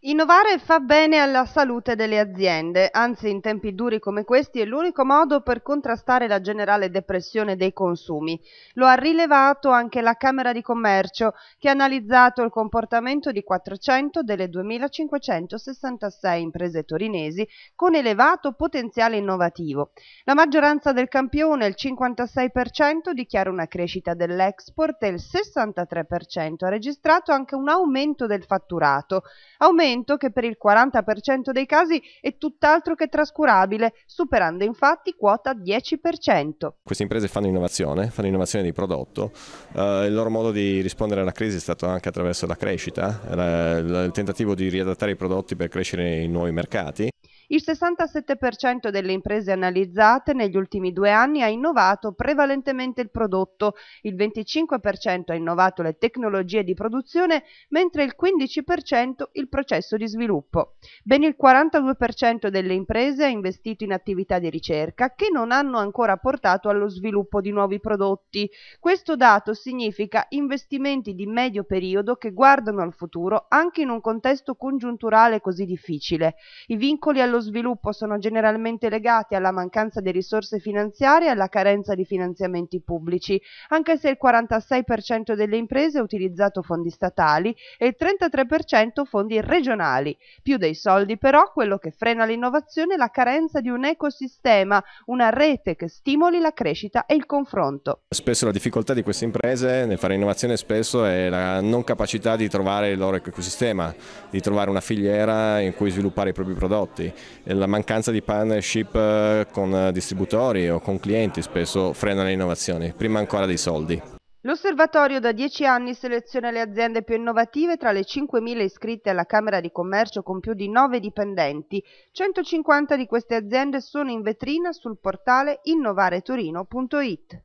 Innovare fa bene alla salute delle aziende, anzi in tempi duri come questi è l'unico modo per contrastare la generale depressione dei consumi. Lo ha rilevato anche la Camera di Commercio che ha analizzato il comportamento di 400 delle 2566 imprese torinesi con elevato potenziale innovativo. La maggioranza del campione, il 56%, dichiara una crescita dell'export e il 63% ha registrato anche un aumento del fatturato. Aumento argomento che per il 40% dei casi è tutt'altro che trascurabile, superando infatti quota 10%. Queste imprese fanno innovazione, fanno innovazione di prodotto, eh, il loro modo di rispondere alla crisi è stato anche attraverso la crescita, la, eh, la, il tentativo di riadattare i prodotti per crescere in nuovi mercati. Il 67% delle imprese analizzate negli ultimi due anni ha innovato prevalentemente il prodotto, il 25% ha innovato le tecnologie di produzione, mentre il 15% il processo di sviluppo. Ben il 42% delle imprese ha investito in attività di ricerca che non hanno ancora portato allo sviluppo di nuovi prodotti. Questo dato significa investimenti di medio periodo che guardano al futuro anche in un contesto congiunturale così difficile. I vincoli allo lo sviluppo sono generalmente legati alla mancanza di risorse finanziarie e alla carenza di finanziamenti pubblici, anche se il 46% delle imprese ha utilizzato fondi statali e il 33% fondi regionali. Più dei soldi però, quello che frena l'innovazione è la carenza di un ecosistema, una rete che stimoli la crescita e il confronto. Spesso la difficoltà di queste imprese nel fare innovazione spesso è la non capacità di trovare il loro ecosistema, di trovare una filiera in cui sviluppare i propri prodotti eh, la mancanza di partnership eh, con eh, distributori o con clienti spesso frena le innovazioni, prima ancora dei soldi. L'osservatorio da dieci anni seleziona le aziende più innovative tra le 5.000 iscritte alla Camera di Commercio con più di 9 dipendenti. 150 di queste aziende sono in vetrina sul portale innovaretorino.it.